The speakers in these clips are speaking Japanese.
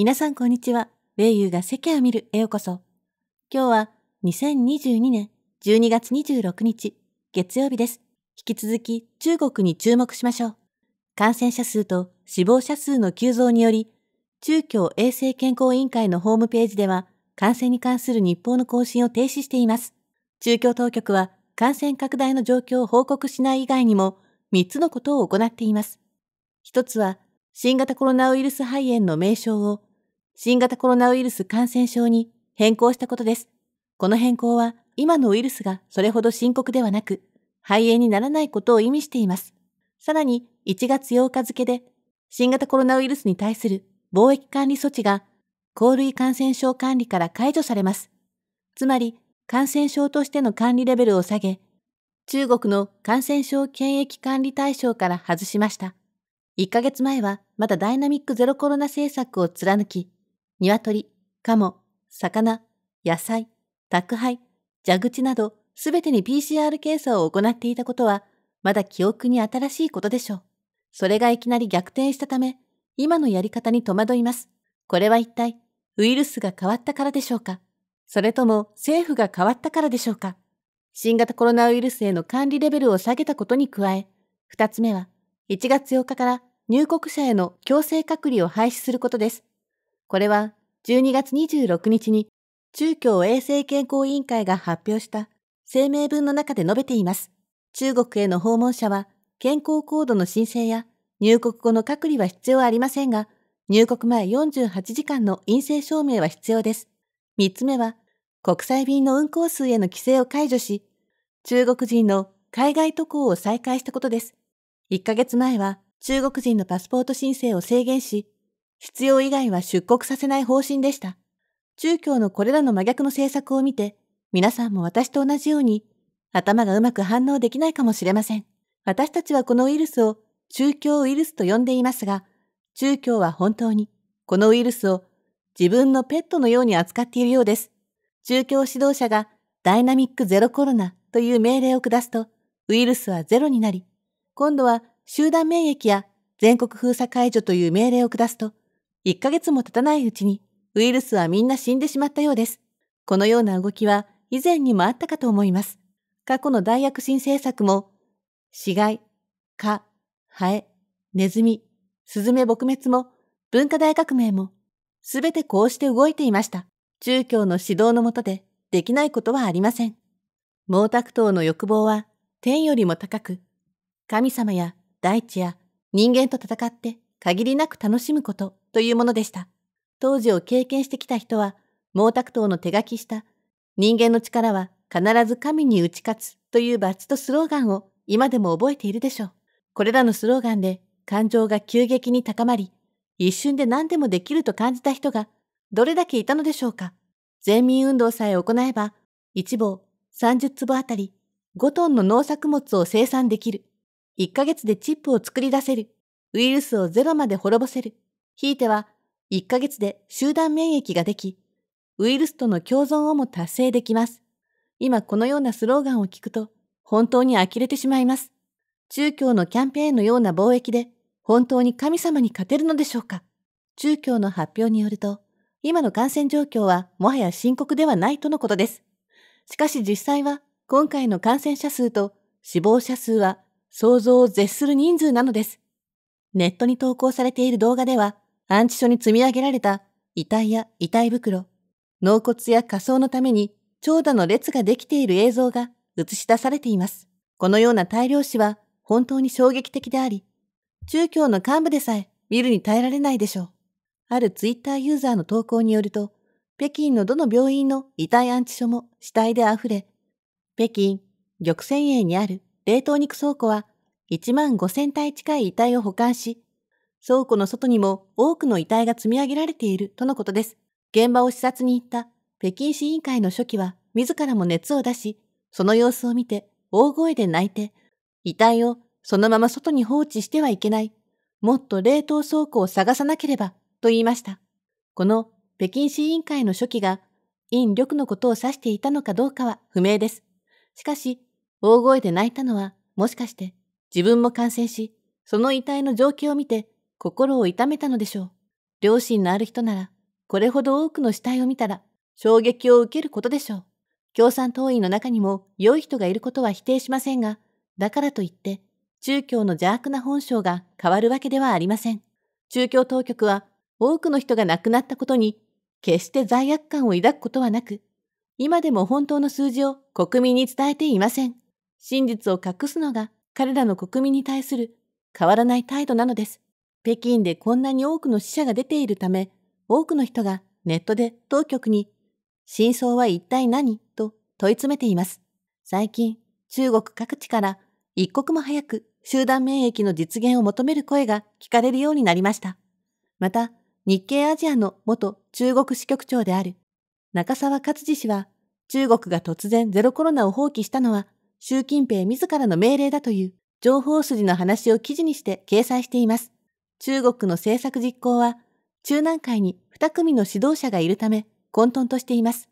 皆さんこんにちは。米友が世界を見るへようこそ。今日は2022年12月26日月曜日です。引き続き中国に注目しましょう。感染者数と死亡者数の急増により、中共衛生健康委員会のホームページでは感染に関する日報の更新を停止しています。中共当局は感染拡大の状況を報告しない以外にも3つのことを行っています。1つは新型コロナウイルス肺炎の名称を新型コロナウイルス感染症に変更したことです。この変更は今のウイルスがそれほど深刻ではなく、肺炎にならないことを意味しています。さらに1月8日付で新型コロナウイルスに対する貿易管理措置が高類感染症管理から解除されます。つまり感染症としての管理レベルを下げ、中国の感染症検疫管理対象から外しました。1ヶ月前はまだダイナミックゼロコロナ政策を貫き、鶏、鴨、魚、野菜、宅配、蛇口などすべてに PCR 検査を行っていたことは、まだ記憶に新しいことでしょう。それがいきなり逆転したため、今のやり方に戸惑います。これは一体、ウイルスが変わったからでしょうかそれとも政府が変わったからでしょうか新型コロナウイルスへの管理レベルを下げたことに加え、二つ目は、1月8日から入国者への強制隔離を廃止することです。これは12月26日に中共衛生健康委員会が発表した声明文の中で述べています。中国への訪問者は健康コードの申請や入国後の隔離は必要ありませんが、入国前48時間の陰性証明は必要です。3つ目は、国際便の運航数への規制を解除し、中国人の海外渡航を再開したことです。1ヶ月前は中国人のパスポート申請を制限し、必要以外は出国させない方針でした。中共のこれらの真逆の政策を見て、皆さんも私と同じように、頭がうまく反応できないかもしれません。私たちはこのウイルスを中共ウイルスと呼んでいますが、中共は本当にこのウイルスを自分のペットのように扱っているようです。中共指導者がダイナミックゼロコロナという命令を下すと、ウイルスはゼロになり、今度は集団免疫や全国封鎖解除という命令を下すと、1ヶ月も経たないうちに、ウイルスはみんな死んでしまったようです。このような動きは以前にもあったかと思います。過去の大躍進政策も、死骸、蚊、ハエ、ネズミ、スズメ撲滅も、文化大革命も、すべてこうして動いていました。中共の指導のもとで、できないことはありません。毛沢東の欲望は、天よりも高く、神様や大地や人間と戦って限りなく楽しむこと。というものでした。当時を経験してきた人は、毛沢東の手書きした人間の力は必ず神に打ち勝つというバッチとスローガンを今でも覚えているでしょう。これらのスローガンで感情が急激に高まり、一瞬で何でもできると感じた人がどれだけいたのでしょうか。全民運動さえ行えば、一房30坪あたり5トンの農作物を生産できる。1ヶ月でチップを作り出せる。ウイルスをゼロまで滅ぼせる。ひいては1ヶ月で集団免疫ができ、ウイルスとの共存をも達成できます。今このようなスローガンを聞くと、本当に呆れてしまいます。中共のキャンペーンのような貿易で、本当に神様に勝てるのでしょうか中共の発表によると、今の感染状況はもはや深刻ではないとのことです。しかし実際は、今回の感染者数と死亡者数は想像を絶する人数なのです。ネットに投稿されている動画では、安置所に積み上げられた遺体や遺体袋、納骨や火葬のために長蛇の列ができている映像が映し出されています。このような大量死は本当に衝撃的であり、中共の幹部でさえ見るに耐えられないでしょう。あるツイッターユーザーの投稿によると、北京のどの病院の遺体安置所も死体で溢れ、北京、玉泉園にある冷凍肉倉庫は1万5000体近い遺体を保管し、倉庫の外にも多くの遺体が積み上げられているとのことです。現場を視察に行った北京市委員会の書記は自らも熱を出し、その様子を見て大声で泣いて、遺体をそのまま外に放置してはいけない。もっと冷凍倉庫を探さなければと言いました。この北京市委員会の書記が陰力のことを指していたのかどうかは不明です。しかし、大声で泣いたのはもしかして自分も感染し、その遺体の状況を見て心を痛めたのでしょう。両親のある人なら、これほど多くの死体を見たら、衝撃を受けることでしょう。共産党員の中にも良い人がいることは否定しませんが、だからといって、中共の邪悪な本性が変わるわけではありません。中共当局は、多くの人が亡くなったことに、決して罪悪感を抱くことはなく、今でも本当の数字を国民に伝えていません。真実を隠すのが彼らの国民に対する変わらない態度なのです。北京でこんなに多くの死者が出ているため、多くの人がネットで当局に、真相は一体何と問い詰めています。最近、中国各地から一刻も早く集団免疫の実現を求める声が聞かれるようになりました。また、日経アジアの元中国支局長である中沢克治氏は、中国が突然ゼロコロナを放棄したのは、習近平自らの命令だという情報筋の話を記事にして掲載しています。中国の政策実行は、中南海に二組の指導者がいるため混沌としています。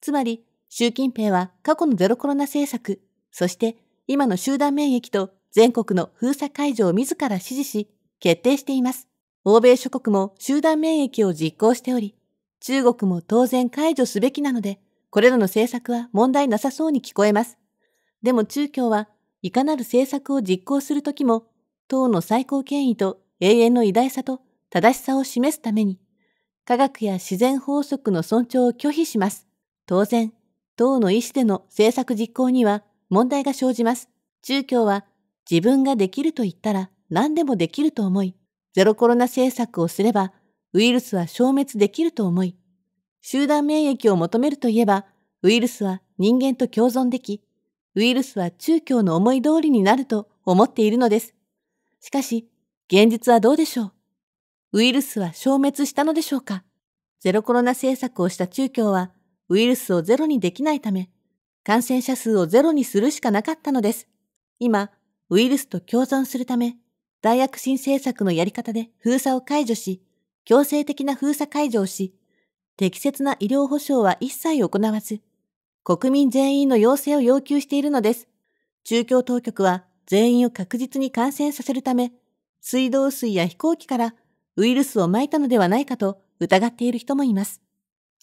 つまり、習近平は過去のゼロコロナ政策、そして今の集団免疫と全国の封鎖解除を自ら指示し、決定しています。欧米諸国も集団免疫を実行しており、中国も当然解除すべきなので、これらの政策は問題なさそうに聞こえます。でも中共はいかなる政策を実行するときも、党の最高権威と永遠の偉大さと正しさを示すために、科学や自然法則の尊重を拒否します。当然、党の意思での政策実行には問題が生じます。中共は自分ができると言ったら何でもできると思い、ゼロコロナ政策をすればウイルスは消滅できると思い、集団免疫を求めるといえばウイルスは人間と共存でき、ウイルスは中共の思い通りになると思っているのです。しかし、現実はどうでしょうウイルスは消滅したのでしょうかゼロコロナ政策をした中共は、ウイルスをゼロにできないため、感染者数をゼロにするしかなかったのです。今、ウイルスと共存するため、大躍進政策のやり方で封鎖を解除し、強制的な封鎖解除をし、適切な医療保障は一切行わず、国民全員の要請を要求しているのです。中共当局は全員を確実に感染させるため、水道水や飛行機からウイルスをまいたのではないかと疑っている人もいます。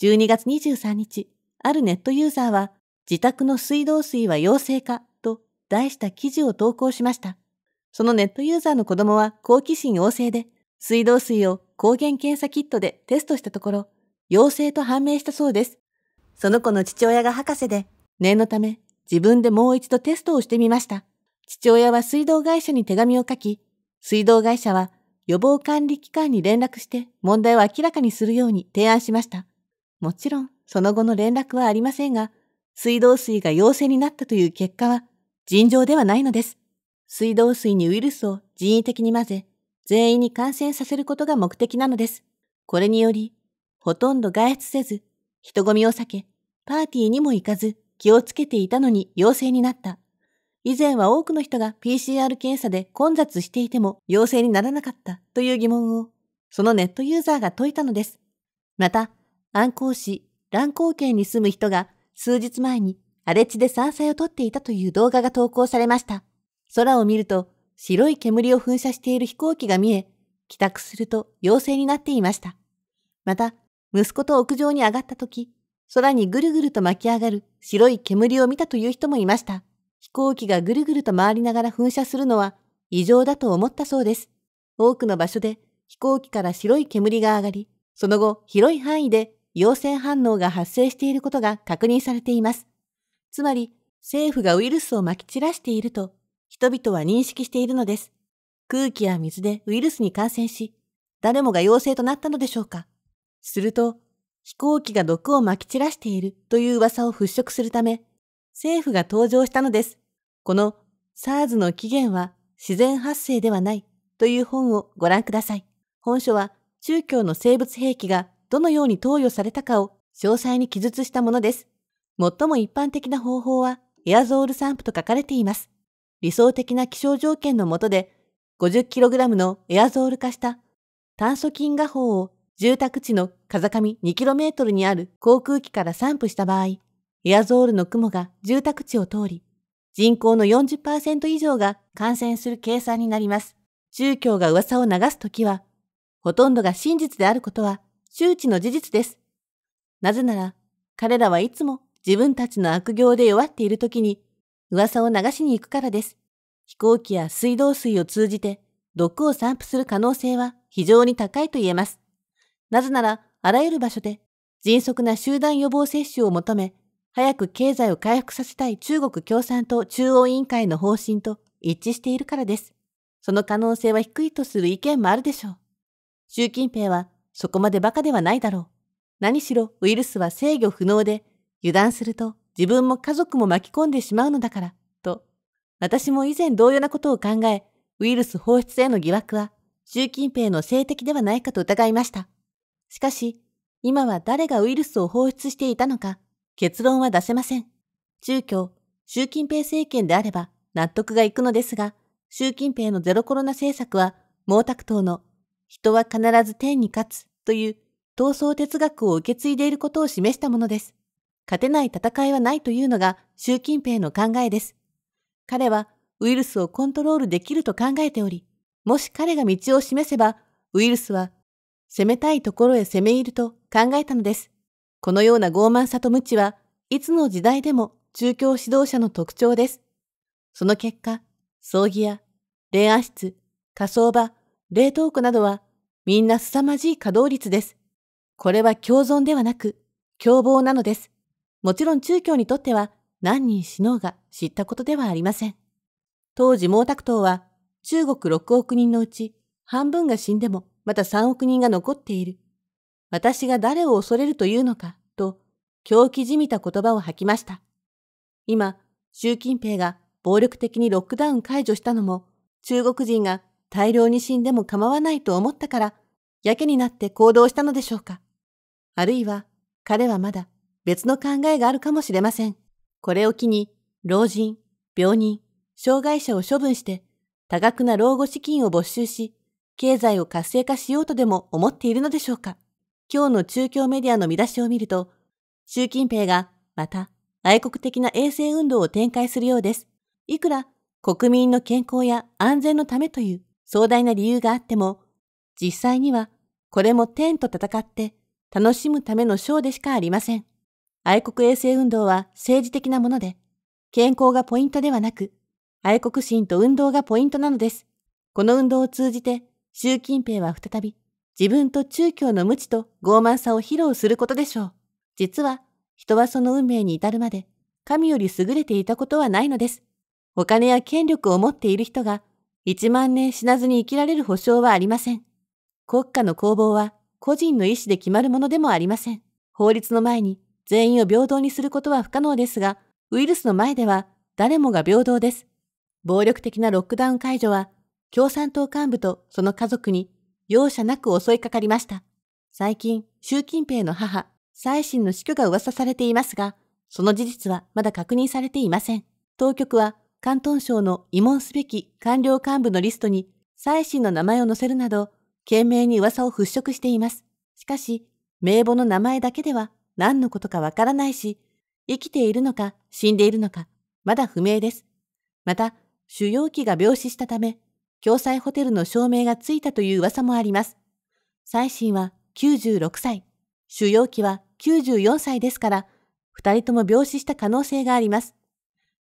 12月23日、あるネットユーザーは、自宅の水道水は陽性かと題した記事を投稿しました。そのネットユーザーの子供は好奇心旺盛で、水道水を抗原検査キットでテストしたところ、陽性と判明したそうです。その子の父親が博士で、念のため自分でもう一度テストをしてみました。父親は水道会社に手紙を書き、水道会社は予防管理機関に連絡して問題を明らかにするように提案しました。もちろん、その後の連絡はありませんが、水道水が陽性になったという結果は尋常ではないのです。水道水にウイルスを人為的に混ぜ、全員に感染させることが目的なのです。これにより、ほとんど外出せず、人混みを避け、パーティーにも行かず、気をつけていたのに陽性になった以前は多くの人が PCR 検査で混雑していても陽性にならなかったという疑問を、そのネットユーザーが解いたのです。また、安光市、乱光県に住む人が数日前に荒れ地で山菜を取っていたという動画が投稿されました。空を見ると白い煙を噴射している飛行機が見え、帰宅すると陽性になっていました。また、息子と屋上に上がった時、空にぐるぐると巻き上がる白い煙を見たという人もいました。飛行機がぐるぐると回りながら噴射するのは異常だと思ったそうです。多くの場所で飛行機から白い煙が上がり、その後広い範囲で陽性反応が発生していることが確認されています。つまり、政府がウイルスをまき散らしていると、人々は認識しているのです。空気や水でウイルスに感染し、誰もが陽性となったのでしょうか。すると、飛行機が毒をまき散らしているという噂を払拭するため、政府が登場したのです。この SARS の起源は自然発生ではないという本をご覧ください。本書は中共の生物兵器がどのように投与されたかを詳細に記述したものです。最も一般的な方法はエアゾール散布と書かれています。理想的な気象条件の下で 50kg のエアゾール化した炭素菌画法を住宅地の風上 2km にある航空機から散布した場合、エアゾールの雲が住宅地を通り、人口の40%以上が感染する計算になります。宗教が噂を流すときは、ほとんどが真実であることは周知の事実です。なぜなら、彼らはいつも自分たちの悪行で弱っているときに噂を流しに行くからです。飛行機や水道水を通じて毒を散布する可能性は非常に高いと言えます。なぜなら、あらゆる場所で迅速な集団予防接種を求め、早く経済を回復させたい中国共産党中央委員会の方針と一致しているからです。その可能性は低いとする意見もあるでしょう。習近平はそこまで馬鹿ではないだろう。何しろウイルスは制御不能で、油断すると自分も家族も巻き込んでしまうのだから、と。私も以前同様なことを考え、ウイルス放出への疑惑は、習近平の性的ではないかと疑いました。しかし、今は誰がウイルスを放出していたのか、結論は出せません。中共、習近平政権であれば納得がいくのですが、習近平のゼロコロナ政策は毛沢東の人は必ず天に勝つという闘争哲学を受け継いでいることを示したものです。勝てない戦いはないというのが習近平の考えです。彼はウイルスをコントロールできると考えており、もし彼が道を示せばウイルスは攻めたいところへ攻め入ると考えたのです。このような傲慢さと無知はいつの時代でも中教指導者の特徴です。その結果、葬儀屋、霊安室、火葬場、冷凍庫などはみんな凄まじい稼働率です。これは共存ではなく、凶暴なのです。もちろん中教にとっては何人死のうが知ったことではありません。当時毛沢東は中国6億人のうち半分が死んでもまた3億人が残っている私が誰を恐れるというのか、と、狂気じみた言葉を吐きました。今、習近平が暴力的にロックダウン解除したのも、中国人が大量に死んでも構わないと思ったから、やけになって行動したのでしょうか。あるいは、彼はまだ別の考えがあるかもしれません。これを機に、老人、病人、障害者を処分して、多額な老後資金を没収し、経済を活性化しようとでも思っているのでしょうか。今日の中共メディアの見出しを見ると、習近平がまた愛国的な衛生運動を展開するようです。いくら国民の健康や安全のためという壮大な理由があっても、実際にはこれも天と戦って楽しむためのショーでしかありません。愛国衛生運動は政治的なもので、健康がポイントではなく、愛国心と運動がポイントなのです。この運動を通じて、習近平は再び自分と中共の無知と傲慢さを披露することでしょう。実は、人はその運命に至るまで、神より優れていたことはないのです。お金や権力を持っている人が、1万年死なずに生きられる保証はありません。国家の攻防は、個人の意思で決まるものでもありません。法律の前に、全員を平等にすることは不可能ですが、ウイルスの前では、誰もが平等です。暴力的なロックダウン解除は、共産党幹部とその家族に容赦なく襲いかかりました。最近、習近平の母、最新の死去が噂されていますが、その事実はまだ確認されていません。当局は、広東省の慰問すべき官僚幹部のリストに、最新の名前を載せるなど、懸命に噂を払拭しています。しかし、名簿の名前だけでは何のことかわからないし、生きているのか死んでいるのか、まだ不明です。また、主要機が病死したため、共済ホテルの証明がついたという噂もあります。最新は96歳、主要期は94歳ですから、二人とも病死した可能性があります。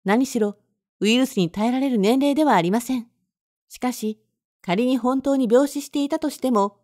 何しろ、ウイルスに耐えられる年齢ではありません。しかし、仮に本当に病死していたとしても、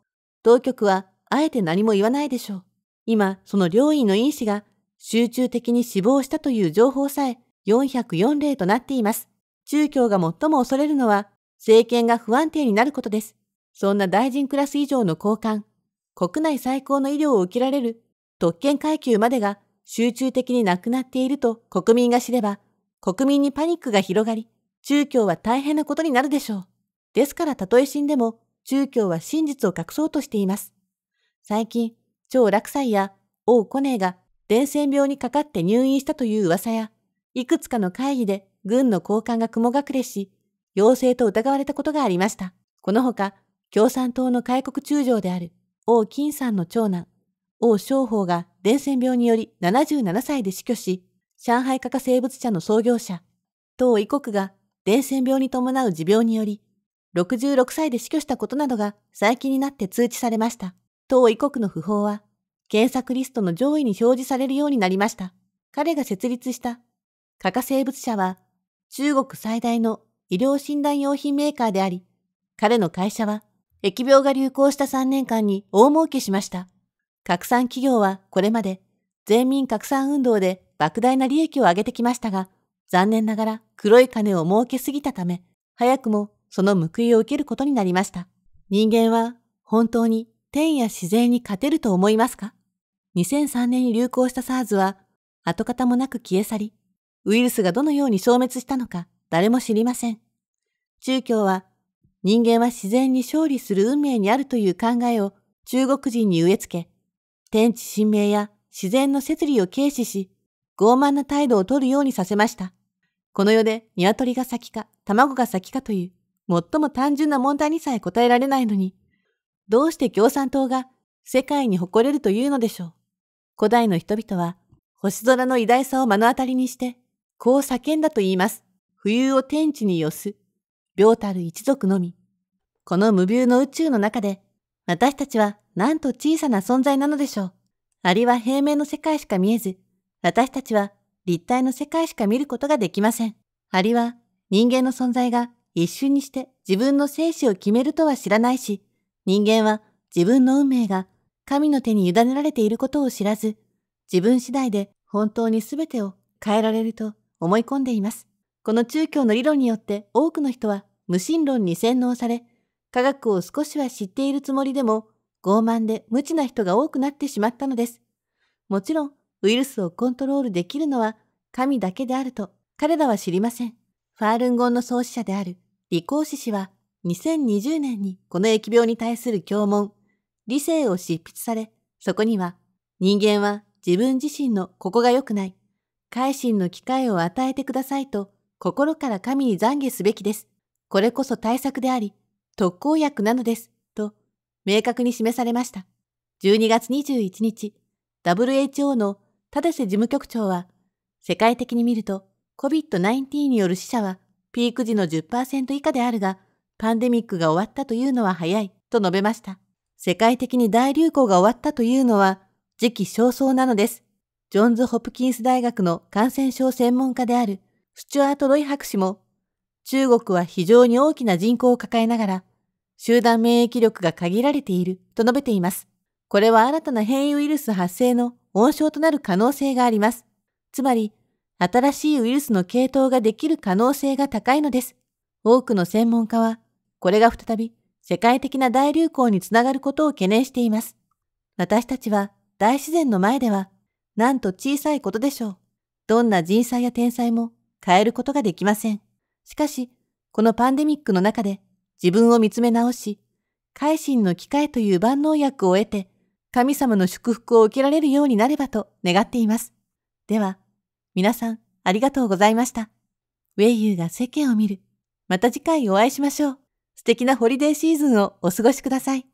当局はあえて何も言わないでしょう。今、その両院の院士が集中的に死亡したという情報さえ404例となっています。中共が最も恐れるのは政権が不安定になることです。そんな大臣クラス以上の高官、国内最高の医療を受けられる特権階級までが集中的になくなっていると国民が知れば、国民にパニックが広がり、中共は大変なことになるでしょう。ですからたとえ死んでも、中共は真実を隠そうとしています。最近、超落斎や王コネが伝染病にかかって入院したという噂や、いくつかの会議で軍の高官が雲隠れし、陽性と疑われたことがありました。このほか、共産党の開国中将である王金さんの長男、王昌法が伝染病により77歳で死去し、上海科科生物社の創業者、党異国が伝染病に伴う持病により、66歳で死去したことなどが最近になって通知されました。党異国の訃報は、検索リストの上位に表示されるようになりました。彼が設立した、科科生物社は、中国最大の医療診断用品メーカーであり、彼の会社は疫病が流行した3年間に大儲けしました。拡散企業はこれまで全民拡散運動で莫大な利益を上げてきましたが、残念ながら黒い金を儲けすぎたため、早くもその報いを受けることになりました。人間は本当に天や自然に勝てると思いますか ?2003 年に流行した SARS は跡形もなく消え去り、ウイルスがどのように消滅したのか、誰も知りません。中共は人間は自然に勝利する運命にあるという考えを中国人に植え付け、天地神明や自然の摂理を軽視し、傲慢な態度をとるようにさせました。この世で鶏が先か卵が先かという最も単純な問題にさえ答えられないのに、どうして共産党が世界に誇れるというのでしょう。古代の人々は星空の偉大さを目の当たりにして、こう叫んだと言います。冬を天地に寄す、病たる一族のみ。この無病の宇宙の中で、私たちはなんと小さな存在なのでしょう。アリは平面の世界しか見えず、私たちは立体の世界しか見ることができません。アリは人間の存在が一瞬にして自分の生死を決めるとは知らないし、人間は自分の運命が神の手に委ねられていることを知らず、自分次第で本当に全てを変えられると思い込んでいます。この中教の理論によって多くの人は無神論に洗脳され、科学を少しは知っているつもりでも、傲慢で無知な人が多くなってしまったのです。もちろん、ウイルスをコントロールできるのは神だけであると彼らは知りません。ファールンゴンの創始者である李光志氏は2020年にこの疫病に対する教文、理性を執筆され、そこには人間は自分自身のここが良くない、改心の機会を与えてくださいと心から神に懺悔すべきです。これこそ対策であり、特効薬なのです、と明確に示されました。12月21日、WHO の田瀬事務局長は、世界的に見ると COVID-19 による死者はピーク時の10%以下であるが、パンデミックが終わったというのは早い、と述べました。世界的に大流行が終わったというのは、時期尚早なのです。ジョンズ・ホプキンス大学の感染症専門家であるスチュアート・ロイ博士も、中国は非常に大きな人口を抱えながら、集団免疫力が限られていると述べています。これは新たな変異ウイルス発生の温床となる可能性があります。つまり、新しいウイルスの系統ができる可能性が高いのです。多くの専門家は、これが再び世界的な大流行につながることを懸念しています。私たちは大自然の前では、なんと小さいことでしょう。どんな人災や天災も変えることができません。しかし、このパンデミックの中で自分を見つめ直し、改心の機会という万能薬を得て、神様の祝福を受けられるようになればと願っています。では、皆さん、ありがとうございました。ウェイユーが世間を見る。また次回お会いしましょう。素敵なホリデーシーズンをお過ごしください。